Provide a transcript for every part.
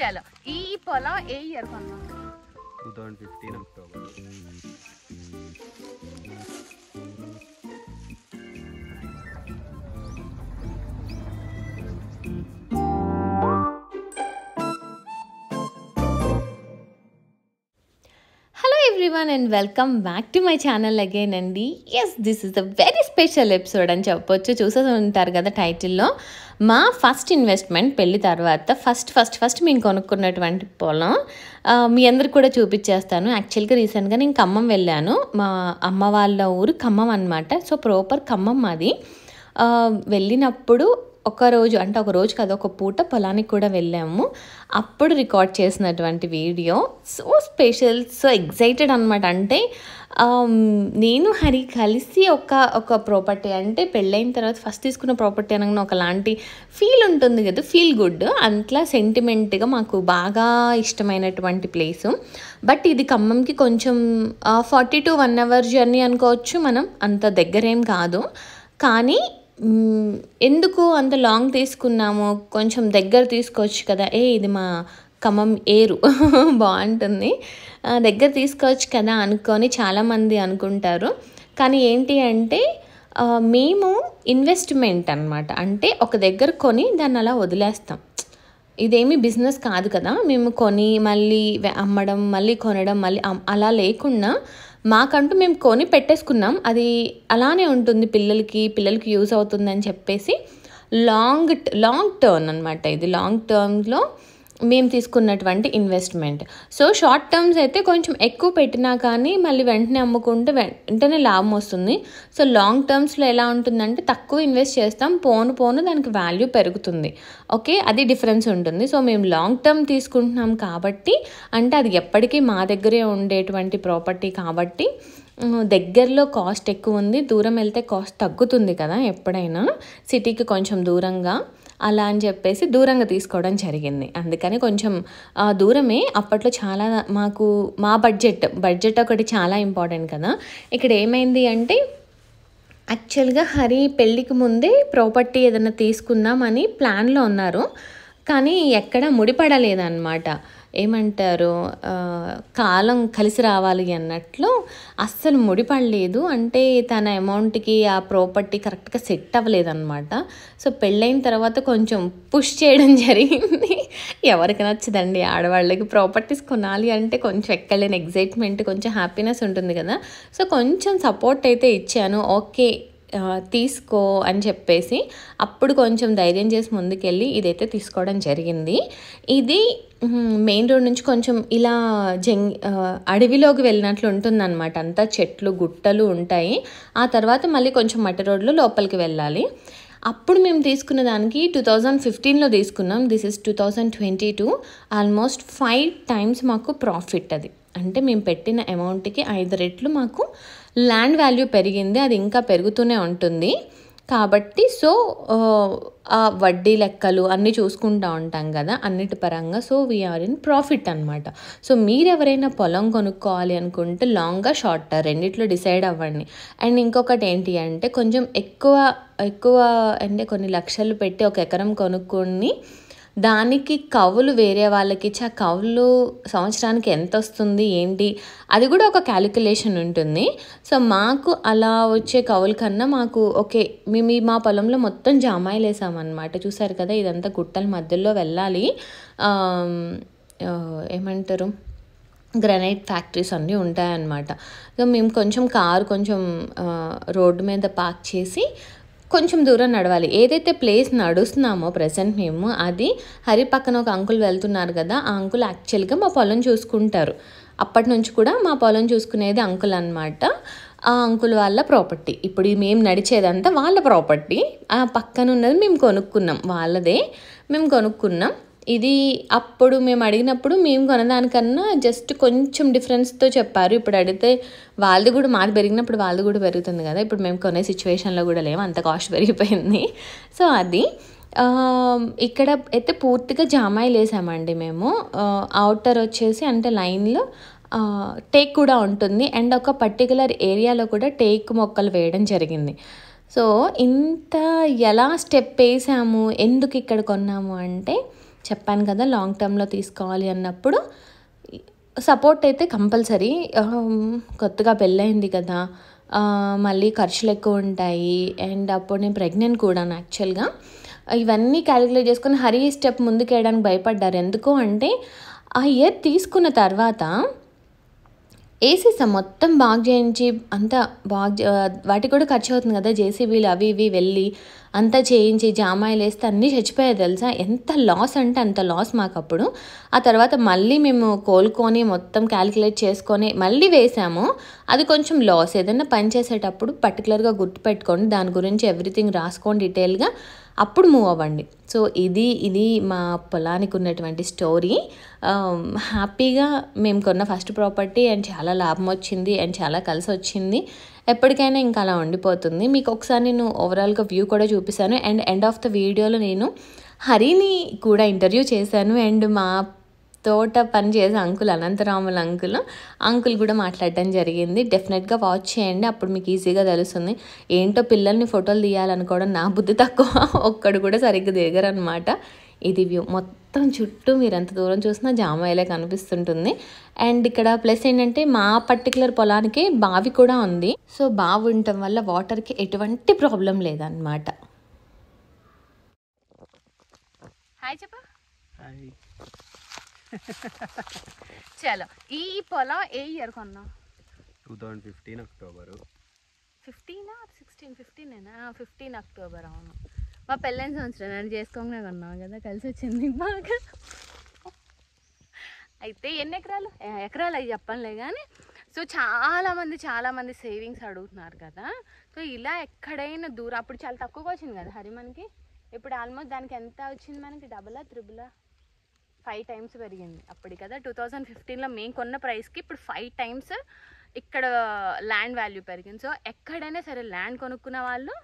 చలో ఈ పొలం ఏ ఇయర్ కొన్నాం two fifteen October everyone and welcome back to my channel again అండి yes this is the very special episode అని చెప్పొచ్చు చూసేసి ఉంటారు కదా టైటిల్లో మా ఫస్ట్ ఇన్వెస్ట్మెంట్ పెళ్ళి తర్వాత ఫస్ట్ ఫస్ట్ ఫస్ట్ మేము కొనుక్కున్నటువంటి పొలం మీ అందరికి కూడా చూపించేస్తాను యాక్చువల్గా రీసెంట్గా నేను ఖమ్మం వెళ్ళాను మా అమ్మ వాళ్ళ ఊరు ఖమ్మం అనమాట సో ప్రాపర్ ఖమ్మం మాది వెళ్ళినప్పుడు ఒకరోజు అంటే ఒక రోజు కాదు ఒక పూట పొలానికి కూడా వెళ్ళాము అప్పుడు రికార్డ్ చేసినటువంటి video so special so excited అనమాట అంటే నేను హరి కలిసి ఒక ఒక ప్రాపర్టీ అంటే పెళ్ళైన తర్వాత ఫస్ట్ తీసుకున్న ప్రాపర్టీ అనగానే ఒకలాంటి ఫీల్ ఉంటుంది కదా ఫీల్ గుడ్ అట్లా సెంటిమెంట్గా మాకు బాగా ఇష్టమైనటువంటి ప్లేసు బట్ ఇది ఖమ్మంకి కొంచెం forty to one hour journey అనుకోవచ్చు మనం అంత దగ్గరేం కాదు కానీ ఎందుకు అంత లాంగ్ తీసుకున్నాము కొంచెం దగ్గర తీసుకోవచ్చు కదా ఏ ఇది మా ఖమ్మం ఏరు బాగుంటుంది దగ్గర తీసుకోవచ్చు కదా అనుకొని చాలామంది అనుకుంటారు కానీ ఏంటి అంటే మేము ఇన్వెస్ట్మెంట్ అనమాట అంటే ఒక దగ్గర కొని దాన్ని అలా వదిలేస్తాం ఇదేమి బిజినెస్ కాదు కదా మేము కొని మళ్ళీ అమ్మడం మళ్ళీ కొనడం మళ్ళీ అలా లేకుండా మాకంటూ మేము కొని పెట్టేసుకున్నాం అది అలానే ఉంటుంది పిల్లలకి పిల్లలకి యూజ్ అవుతుందని చెప్పేసి లాంగ్ లాంగ్ టర్న్ అనమాట ఇది లాంగ్ టర్మ్లో మేము తీసుకున్నటువంటి ఇన్వెస్ట్మెంట్ సో షార్ట్ టర్మ్స్ అయితే కొంచెం ఎక్కువ పెట్టినా కానీ మళ్ళీ వెంటనే అమ్ముకుంటే వెంటనే లాభం వస్తుంది సో లాంగ్ టర్మ్స్లో ఎలా ఉంటుందంటే తక్కువ ఇన్వెస్ట్ చేస్తాం పోను పోను దానికి వాల్యూ పెరుగుతుంది ఓకే అది డిఫరెన్స్ ఉంటుంది సో మేము లాంగ్ టర్మ్ తీసుకుంటున్నాం కాబట్టి అంటే అది ఎప్పటికీ మా దగ్గరే ఉండేటువంటి ప్రాపర్టీ కాబట్టి దగ్గరలో కాస్ట్ ఎక్కువ ఉంది దూరం వెళ్తే కాస్ట్ తగ్గుతుంది కదా ఎప్పుడైనా సిటీకి కొంచెం దూరంగా అలా అని చెప్పేసి దూరంగా తీసుకోవడం జరిగింది అందుకని కొంచెం దూరమే అప్పట్లో చాలా మాకు మా బడ్జెట్ బడ్జెట్ ఒకటి చాలా ఇంపార్టెంట్ కదా ఇక్కడ ఏమైంది అంటే యాక్చువల్గా హరి పెళ్ళికి ముందే ప్రాపర్టీ ఏదైనా తీసుకుందామని ప్లాన్లో ఉన్నారు కానీ ఎక్కడ ముడిపడలేదన్నమాట ఏమంటారు కాలం కలిసి రావాలి అన్నట్లు అస్సలు ముడిపడలేదు అంటే తన అమౌంట్కి ఆ ప్రాపర్టీ కరెక్ట్గా సెట్ అవ్వలేదన్నమాట సో పెళ్ళైన తర్వాత కొంచెం పుష్ చేయడం జరిగింది ఎవరికి నచ్చదండి ఆడవాళ్ళకి ప్రాపర్టీస్ కొనాలి అంటే కొంచెం ఎక్కలేని ఎగ్జైట్మెంట్ కొంచెం హ్యాపీనెస్ ఉంటుంది కదా సో కొంచెం సపోర్ట్ అయితే ఇచ్చాను ఓకే తీసుకో అని చెప్పేసి అప్పుడు కొంచెం ధైర్యం చేసి ముందుకెళ్ళి ఇదైతే తీసుకోవడం జరిగింది ఇది మెయిన్ రోడ్ నుంచి కొంచెం ఇలా జంగ్ అడవిలోకి వెళ్ళినట్లు అనమాట అంతా చెట్లు గుట్టలు ఉంటాయి ఆ తర్వాత మళ్ళీ కొంచెం మట్టి రోడ్లు లోపలికి వెళ్ళాలి అప్పుడు మేము తీసుకున్న దానికి టూ థౌజండ్ ఫిఫ్టీన్లో తీసుకున్నాం this is two thousand twenty two almost five times మాకు ప్రాఫిట్ అది అంటే మేము పెట్టిన అమౌంట్కి ఐదు రెట్లు మాకు ల్యాండ్ వాల్యూ పెరిగింది అది ఇంకా పెరుగుతూనే ఉంటుంది కాబట్టి సో ఆ వడ్డీ లెక్కలు అన్నీ చూసుకుంటూ ఉంటాం కదా అన్నిటి పరంగా సో వీఆర్ ఇన్ ప్రాఫిట్ అనమాట సో మీరు ఎవరైనా పొలం కొనుక్కోవాలి అనుకుంటే లాంగ్గా షార్ట్ రెండిట్లో డిసైడ్ అవ్వండి అండ్ ఇంకొకటి ఏంటి అంటే కొంచెం ఎక్కువ ఎక్కువ అంటే కొన్ని లక్షలు పెట్టి ఒక ఎకరం కొనుక్కొని దానికి కవులు వేరే వాళ్ళకి ఇచ్చి ఆ కవులు సంవత్సరానికి ఎంత వస్తుంది ఏంటి అది కూడా ఒక క్యాలిక్యులేషన్ ఉంటుంది సో మాకు అలా వచ్చే కవుల కన్నా మాకు ఓకే మేము మా పొలంలో మొత్తం జామాయిలు వేసామన్నమాట చూసారు కదా ఇదంతా గుట్టల మధ్యలో వెళ్ళాలి ఏమంటారు గ్రనైట్ ఫ్యాక్టరీస్ అన్నీ ఉంటాయన్నమాట సో మేము కొంచెం కారు కొంచెం రోడ్డు మీద పార్క్ చేసి కొంచెం దూరం నడవాలి ఏదైతే ప్లేస్ నడుస్తున్నామో ప్రజెంట్ మేము అది హరి పక్కన ఒక అంకుల్ వెళ్తున్నారు కదా ఆ అంకుల్ యాక్చువల్గా మా పొలం చూసుకుంటారు అప్పటి నుంచి కూడా మా పొలం చూసుకునేది అంకుల్ అనమాట ఆ అంకుల్ వాళ్ళ ప్రాపర్టీ ఇప్పుడు మేము నడిచేదంతా వాళ్ళ ప్రాపర్టీ ఆ పక్కన ఉన్నది మేము కొనుక్కున్నాం వాళ్ళదే మేము కొనుక్కున్నాం ఇది అప్పుడు మేము అడిగినప్పుడు మేము కొనదానికన్నా జస్ట్ కొంచెం డిఫరెన్స్తో చెప్పారు ఇప్పుడు అడిగితే వాళ్ళది కూడా మాది పెరిగినప్పుడు వాళ్ళది కూడా పెరుగుతుంది కదా ఇప్పుడు మేము కొనే సిచ్యువేషన్లో కూడా లేము అంత కాస్ట్ పెరిగిపోయింది సో అది ఇక్కడ అయితే పూర్తిగా జామాయిలు వేసామండి మేము అవుటర్ వచ్చేసి అంటే లైన్లో టేక్ కూడా ఉంటుంది అండ్ ఒక పర్టికులర్ ఏరియాలో కూడా టేక్ మొక్కలు వేయడం జరిగింది సో ఇంత ఎలా స్టెప్ వేసాము ఎందుకు ఇక్కడ కొన్నాము అంటే చెప్పాను కదా లాంగ్ టర్మ్లో తీసుకోవాలి అన్నప్పుడు సపోర్ట్ అయితే కంపల్సరీ కొత్తగా పెళ్ళయింది కదా మళ్ళీ ఖర్చులు ఎక్కువ ఉంటాయి అండ్ అప్పుడు నేను ప్రెగ్నెంట్ కూడా యాక్చువల్గా ఇవన్నీ క్యాలిక్యులేట్ చేసుకొని హరీ స్టెప్ ముందుకేయడానికి భయపడ్డారు ఎందుకు అంటే ఆ ఇయర్ తీసుకున్న తర్వాత వేసేసాం మొత్తం బాగు చేయించి అంతా బాగు వాటికి కూడా ఖర్చు అవుతుంది కదా జేసీబీలు అవి ఇవి వెళ్ళి అంతా చేయించి జామాయిలు వేస్తే అన్నీ చచ్చిపోయాయి తెలుసా ఎంత లాస్ అంటే అంత లాస్ మాకు అప్పుడు ఆ తర్వాత మళ్ళీ మేము కోలుకొని మొత్తం క్యాలిక్యులేట్ చేసుకొని మళ్ళీ వేసాము అది కొంచెం లాస్ ఏదైనా పని చేసేటప్పుడు పర్టికులర్గా గుర్తుపెట్టుకోండి దాని గురించి ఎవ్రీథింగ్ రాసుకోండి డీటెయిల్గా అప్పుడు మూవ్ అవ్వండి సో ఇది ఇది మా పొలానికి ఉన్నటువంటి స్టోరీ హ్యాపీగా um, మేము కొన్న ఫస్ట్ ప్రాపర్టీ అండ్ చాలా లాభం వచ్చింది అండ్ చాలా కలిసి వచ్చింది ఎప్పటికైనా ఇంకా అలా ఉండిపోతుంది మీకు ఒకసారి నేను ఓవరాల్గా వ్యూ కూడా చూపిస్తాను అండ్ ఎండ్ ఆఫ్ ద వీడియోలో నేను హరిని కూడా ఇంటర్వ్యూ చేశాను అండ్ మా తోట పని చేసే అంకుల్ అనంతరాముల అంకుల్ అంకుల్ కూడా మాట్లాడటం జరిగింది డెఫినెట్గా వాచ్ చేయండి అప్పుడు మీకు ఈజీగా తెలుస్తుంది ఏంటో పిల్లల్ని ఫోటోలు తీయాలనుకోవడం నా బుద్ధి తక్కువ ఒక్కడు కూడా సరిగ్గా దిగరనమాట ఇది వ్యూ మొత్తం మొత్తం చుట్టూ మీరు ఎంత దూరం చూసినా జామ జామాయిలే కనిపిస్తుంటుంది అండ్ ఇక్కడ ప్లస్ ఏంటంటే మా పర్టికులర్ పొలానికి బావి కూడా ఉంది సో బావి ఉండటం వల్ల వాటర్కి ఎటువంటి ప్రాబ్లం లేదన్నమాట హాయ్ చలో ఈ పొలం ఏ ఇయర్ కొన్నా టూ థౌసండ్ ఫిఫ్టీన్ అక్టోబర్ ఫిఫ్టీనా సిక్స్టీన్ ఫిఫ్టీన్ ఫిఫ్టీన్ అక్టోబర్ అవును మా పెళ్ళైన సంవత్సరం నన్ను చేసుకోకుండా కొన్నాం కదా కలిసి వచ్చింది బాగా అయితే ఎన్ని ఎకరాలు ఎకరాలు అవి చెప్పనులే కానీ సో చాలామంది చాలామంది సేవింగ్స్ అడుగుతున్నారు కదా సో ఇలా ఎక్కడైనా దూరం అప్పుడు చాలా తక్కువగా వచ్చింది కదా హరి మనకి ఇప్పుడు ఆల్మోస్ట్ దానికి ఎంత వచ్చింది మనకి డబులా త్రిబులా ఫైవ్ టైమ్స్ పెరిగింది అప్పటి కదా టూ థౌజండ్ ఫిఫ్టీన్లో మేము కొన్న ప్రైస్కి ఇప్పుడు ఫైవ్ టైమ్స్ ఇక్కడ ల్యాండ్ వాల్యూ పెరిగింది సో ఎక్కడైనా సరే ల్యాండ్ కొనుక్కున్న వాళ్ళు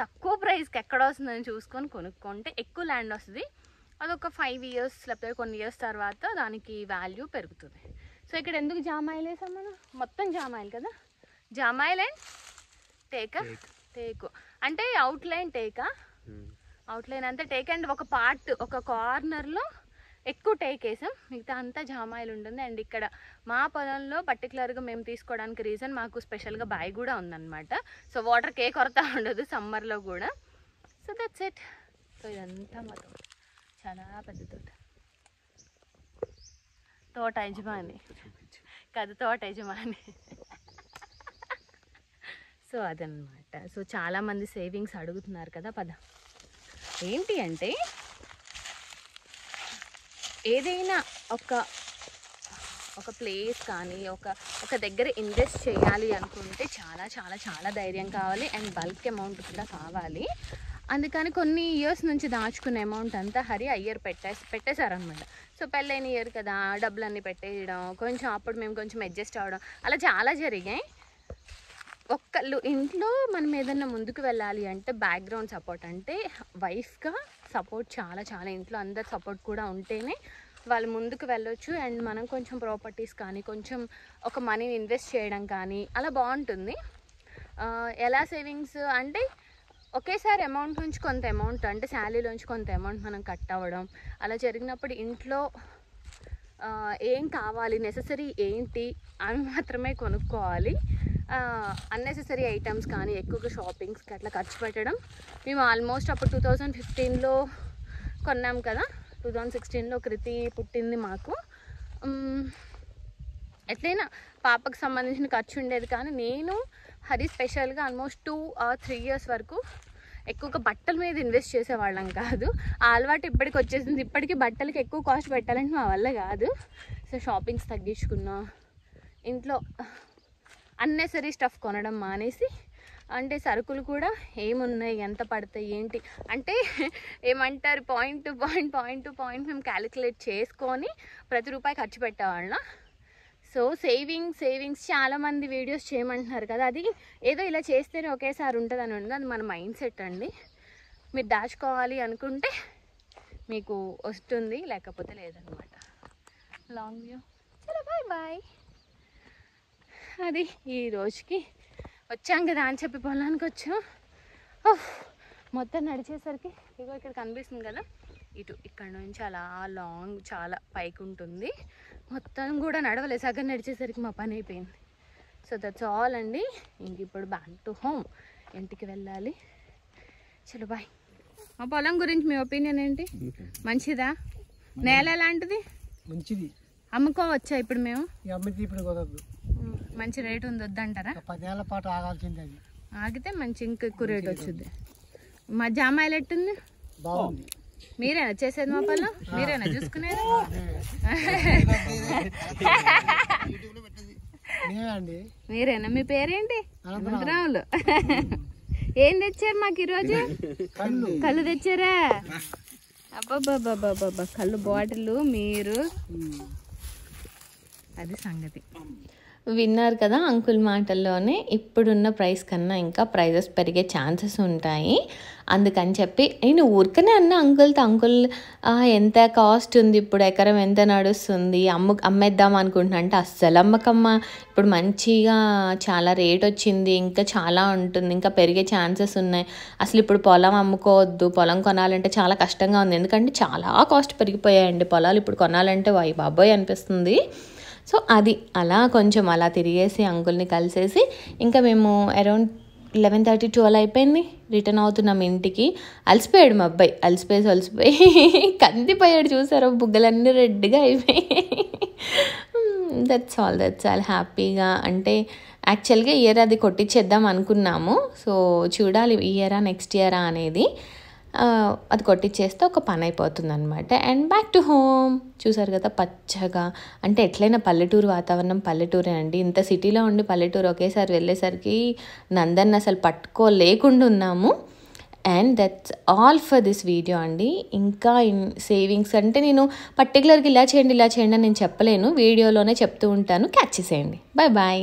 తక్కువ ప్రైస్కి ఎక్కడ వస్తుందని చూసుకొని కొనుక్కుంటే ఎక్కువ ల్యాండ్ వస్తుంది అదొక ఫైవ్ ఇయర్స్ లేకపోతే కొన్ని ఇయర్స్ తర్వాత దానికి వాల్యూ పెరుగుతుంది సో ఇక్కడ ఎందుకు జామాయిల్ వేసాం మనం మొత్తం జామాయిల్ కదా జామాయిల్ అండ్ టేక టేకు అంటే అవుట్లైన్ టేకా అవుట్లైన్ అంతా టేక్ అండ్ ఒక పార్ట్ ఒక కార్నర్లో ఎక్కువ టేక్ వేసాం మిగతా అంతా జామాయిల్ ఉంటుంది అండ్ ఇక్కడ మా పొలంలో పర్టికులర్గా మేము తీసుకోవడానికి రీజన్ మాకు స్పెషల్గా బాయ్ కూడా ఉందన్నమాట సో వాటర్ కే కొరత ఉండదు సమ్మర్లో కూడా సో దట్స్ ఇట్ సో ఇదంతా మా తోట చాలా పెద్ద తోట తోట యజమాని కథ తోట యజమాని సో అదనమాట సో చాలామంది సేవింగ్స్ అడుగుతున్నారు కదా పద ఏంటి అంటే ఏదైనా ఒక ఒక ప్లేస్ కానీ ఒక ఒక దగ్గర ఇన్వెస్ట్ చేయాలి అనుకుంటే చాలా చాలా చాలా ధైర్యం కావాలి అండ్ బల్క్ అమౌంట్ కూడా కావాలి అందుకని కొన్ని ఇయర్స్ నుంచి దాచుకున్న అమౌంట్ అంతా హరి అయ్యర్ పెట్టేసి పెట్టేశారనమాట సో పెళ్ళైన ఇయర్ కదా డబ్బులన్నీ పెట్టేయడం కొంచెం అప్పుడు మేము కొంచెం అడ్జస్ట్ అవ్వడం అలా చాలా జరిగాయి ఒక్కళ్ళు ఇంట్లో మనం ఏదన్నా ముందుకు వెళ్ళాలి అంటే బ్యాక్గ్రౌండ్ సపోర్ట్ అంటే వైఫ్గా సపోర్ట్ చాలా చాలా ఇంట్లో అందరు సపోర్ట్ కూడా ఉంటేనే వాళ్ళు ముందుకు వెళ్ళొచ్చు అండ్ మనం కొంచెం ప్రాపర్టీస్ కానీ కొంచెం ఒక మనీని ఇన్వెస్ట్ చేయడం కానీ అలా బాగుంటుంది ఎలా సేవింగ్స్ అంటే ఒకేసారి అమౌంట్ నుంచి కొంత అమౌంట్ అంటే శాలరీలోంచి కొంత అమౌంట్ మనం కట్ అవ్వడం అలా జరిగినప్పుడు ఇంట్లో ఏం కావాలి నెససరీ ఏంటి అని మాత్రమే కొనుక్కోవాలి అన్నెసెసరీ ఐటమ్స్ కానీ ఎక్కువగా షాపింగ్స్కి అట్లా ఖర్చు పెట్టడం మేము ఆల్మోస్ట్ అప్పుడు టూ థౌజండ్ ఫిఫ్టీన్లో కొన్నాం కదా టూ థౌజండ్ సిక్స్టీన్లో కృతి పుట్టింది మాకు ఎట్లయినా పాపకు సంబంధించిన ఖర్చు ఉండేది కానీ నేను హరి స్పెషల్గా almost two or three years వరకు ఎక్కువగా బట్టల మీద ఇన్వెస్ట్ చేసేవాళ్ళం కాదు ఆ అలవాటు ఇప్పటికి వచ్చేసింది ఇప్పటికీ బట్టలకి ఎక్కువ కాస్ట్ పెట్టాలంటే మా వల్ల కాదు సో షాపింగ్స్ తగ్గించుకున్నా ఇంట్లో అన్నెసరీ స్టఫ్ కొనడం మానేసి అంటే సరుకులు కూడా ఏమున్నాయి ఎంత పడతాయి ఏంటి అంటే ఏమంటారు point to point point to point మేము క్యాలిక్యులేట్ చేసుకొని ప్రతి రూపాయి ఖర్చు పెట్టేవాళ్ళం సో సేవింగ్స్ సేవింగ్స్ చాలామంది వీడియోస్ చేయమంటున్నారు కదా అది ఏదో ఇలా చేస్తేనే ఒకేసారి ఉంటుంది అని ఉండదు అది మన మైండ్ సెట్ అండి మీరు దాచుకోవాలి అనుకుంటే మీకు వస్తుంది లేకపోతే లేదనమాట లాంగ్ వ్యూ చలో బాయ్ బాయ్ అది ఈ రోజుకి వచ్చాం కదా అని చెప్పి పొలానికి వచ్చాం ఓహ్ మొత్తం నడిచేసరికి ఇగో ఇక్కడ కనిపిస్తుంది కదా ఇటు ఇక్కడ నుంచి అలా లాంగ్ చాలా పైకి ఉంటుంది మొత్తం కూడా నడవలేదు సగం నడిచేసరికి మా పని అయిపోయింది సో దట్స్ ఆల్ అండి ఇంక ఇప్పుడు బ్యాక్ టు హోమ్ ఇంటికి వెళ్ళాలి చలో బాయ్ మా పొలం గురించి మీ ఒపీనియన్ ఏంటి మంచిదా నేల ఎలాంటిది మంచిది అమ్ముకోవచ్చా ఇప్పుడు మేము అమ్మితే ఇప్పుడు కుదరదు మంచి రేట్ ఉంది వద్దంటారా పదేళ్ల పాటు ఆగాల్సింది అది ఆగితే మంచి ఇంకా ఎక్కువ రేట్ వచ్చింది మా జామాయిలు ఎట్టుంది బాగుంది మీరేనా చేసేది మా పనులు మీరేనా చూసుకునేది మీరేనా మీ పేరేంటి రాములు ఏం తెచ్చారు మాకు ఈరోజు కళ్ళు తెచ్చారా అబ్బాబ్బాబ్బాబ్బా కళ్ళు బాటిల్ మీరు అది సంగతి విన్నారు కదా అంకుల్ మాటల్లోనే ఇప్పుడున్న ప్రైస్ కన్నా ఇంకా ప్రైజెస్ పెరిగే ఛాన్సెస్ ఉంటాయి అందుకని చెప్పి నేను ఊరికనే అన్న అంకుల్తో అంకుల్ ఎంత కాస్ట్ ఉంది ఇప్పుడు ఎకరం ఎంత నడుస్తుంది అమ్ము అమ్మేద్దాం అనుకుంటున్నా అంటే అస్సలు అమ్మకమ్మ ఇప్పుడు మంచిగా చాలా రేట్ వచ్చింది ఇంకా చాలా ఉంటుంది ఇంకా పెరిగే ఛాన్సెస్ ఉన్నాయి అసలు ఇప్పుడు పొలం అమ్ముకోవద్దు పొలం కొనాలంటే చాలా కష్టంగా ఉంది ఎందుకంటే చాలా కాస్ట్ పెరిగిపోయాయండి పొలాలు ఇప్పుడు కొనాలంటే వాయి బాబోయ్ అనిపిస్తుంది సో అది అలా కొంచెం అలా తిరిగేసి అంకుల్ని కలిసేసి ఇంకా మేము అరౌండ్ లెవెన్ థర్టీ ట్వెల్వ్ అయిపోయింది రిటర్న్ అవుతున్నాం ఇంటికి అలసిపోయాడు మా అబ్బాయి అలసిపోయేసి అలసిపోయి కందిపోయాడు చూసారు బుగ్గలన్నీ రెడ్గా అయిపోయి దట్స్ ఆల్ దట్స్ ఆల్ హ్యాపీగా అంటే యాక్చువల్గా ఇయర్ అది కొట్టించేద్దాం అనుకున్నాము సో చూడాలి ఇయరా నెక్స్ట్ ఇయరా అనేది అది కొట్టిచ్చేస్తే ఒక పని అయిపోతుంది అనమాట అండ్ బ్యాక్ టు హోమ్ చూసారు కదా పచ్చగా అంటే ఎట్లయినా పల్లెటూరు వాతావరణం పల్లెటూరే అండి ఇంత సిటీలో ఉండి పల్లెటూరు ఒకేసారి వెళ్ళేసరికి నందన్ అసలు పట్టుకోలేకుండా ఉన్నాము and that's all for this video అండి ఇంకా ఇన్ సేవింగ్స్ అంటే నేను పర్టికులర్గా ఇలా చేయండి ఇలా చేయండి అని నేను చెప్పలేను వీడియోలోనే చెప్తూ ఉంటాను క్యాచ్ చేసేయండి బాయ్ బాయ్